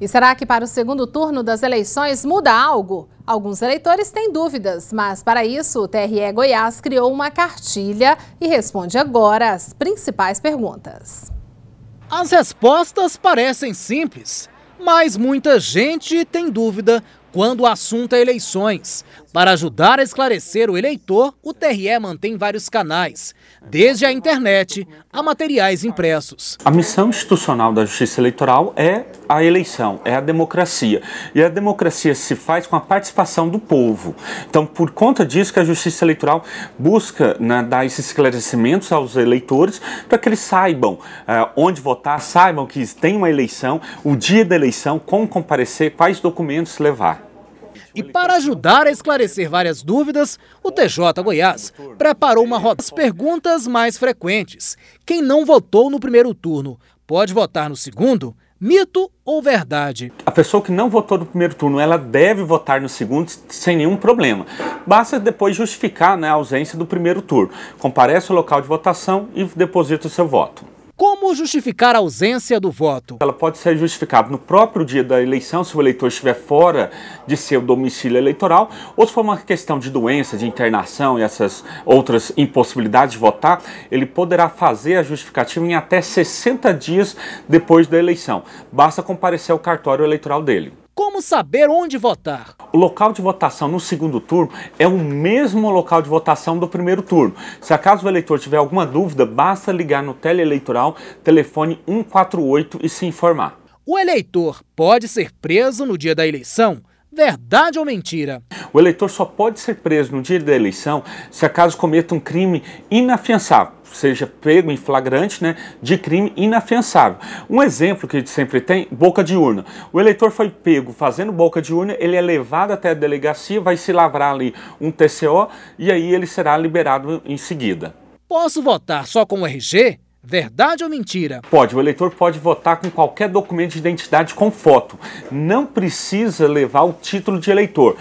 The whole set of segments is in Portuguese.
E será que para o segundo turno das eleições muda algo? Alguns eleitores têm dúvidas, mas para isso o TRE Goiás criou uma cartilha e responde agora as principais perguntas. As respostas parecem simples, mas muita gente tem dúvida quando o assunto é eleições. Para ajudar a esclarecer o eleitor, o TRE mantém vários canais, desde a internet a materiais impressos. A missão institucional da Justiça Eleitoral é a eleição, é a democracia. E a democracia se faz com a participação do povo. Então, por conta disso que a Justiça Eleitoral busca né, dar esses esclarecimentos aos eleitores para que eles saibam eh, onde votar, saibam que tem uma eleição, o dia da eleição, como comparecer, quais documentos levar. E para ajudar a esclarecer várias dúvidas, o TJ Goiás preparou uma roda das perguntas mais frequentes. Quem não votou no primeiro turno pode votar no segundo? Mito ou verdade? A pessoa que não votou no primeiro turno, ela deve votar no segundo sem nenhum problema. Basta depois justificar né, a ausência do primeiro turno. Comparece ao local de votação e deposita o seu voto. Como justificar a ausência do voto? Ela pode ser justificada no próprio dia da eleição, se o eleitor estiver fora de seu domicílio eleitoral, ou se for uma questão de doença, de internação e essas outras impossibilidades de votar, ele poderá fazer a justificativa em até 60 dias depois da eleição. Basta comparecer ao cartório eleitoral dele. Como saber onde votar? O local de votação no segundo turno é o mesmo local de votação do primeiro turno. Se acaso o eleitor tiver alguma dúvida, basta ligar no teleeleitoral, telefone 148 e se informar. O eleitor pode ser preso no dia da eleição Verdade ou mentira? O eleitor só pode ser preso no dia da eleição se acaso cometa um crime inafiançável, seja pego em flagrante né, de crime inafiançável. Um exemplo que sempre tem, boca de urna. O eleitor foi pego fazendo boca de urna, ele é levado até a delegacia, vai se lavrar ali um TCO e aí ele será liberado em seguida. Posso votar só com o RG? Verdade ou mentira? Pode, o eleitor pode votar com qualquer documento de identidade com foto. Não precisa levar o título de eleitor. Uh,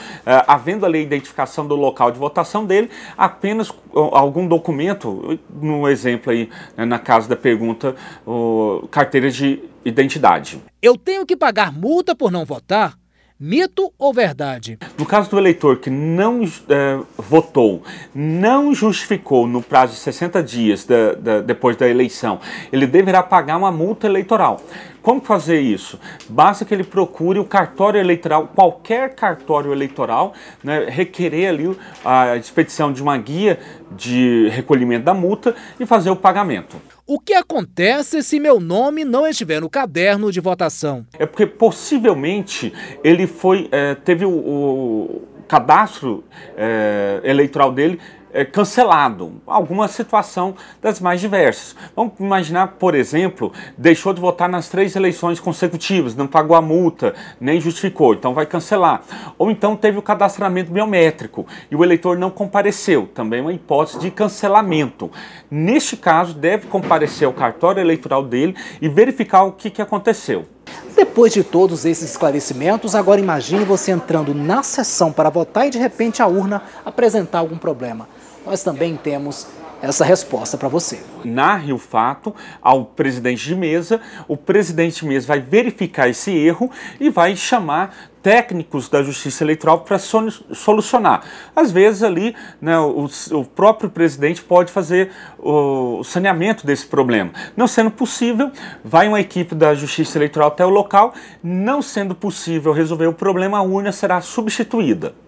havendo ali a identificação do local de votação dele, apenas algum documento, no exemplo aí, né, na casa da pergunta, uh, carteira de identidade. Eu tenho que pagar multa por não votar? Mito ou verdade? No caso do eleitor que não é, votou, não justificou no prazo de 60 dias da, da, depois da eleição, ele deverá pagar uma multa eleitoral. Como fazer isso? Basta que ele procure o cartório eleitoral, qualquer cartório eleitoral, né, requerer ali a expedição de uma guia de recolhimento da multa e fazer o pagamento. O que acontece se meu nome não estiver no caderno de votação? É porque possivelmente ele foi. É, teve o, o cadastro é, eleitoral dele é, cancelado, alguma situação das mais diversas. Vamos imaginar, por exemplo, deixou de votar nas três eleições consecutivas, não pagou a multa, nem justificou, então vai cancelar. Ou então teve o cadastramento biométrico e o eleitor não compareceu, também é uma hipótese de cancelamento. Neste caso, deve comparecer ao cartório eleitoral dele e verificar o que, que aconteceu. Depois de todos esses esclarecimentos, agora imagine você entrando na sessão para votar e de repente a urna apresentar algum problema nós também temos essa resposta para você. Narre o fato ao presidente de mesa, o presidente de mesa vai verificar esse erro e vai chamar técnicos da justiça eleitoral para solucionar. Às vezes ali né, o, o, próprio presidente pode fazer o saneamento desse problema. Não sendo possível, vai uma equipe da justiça eleitoral até o local, não sendo possível resolver o problema, a urna será substituída.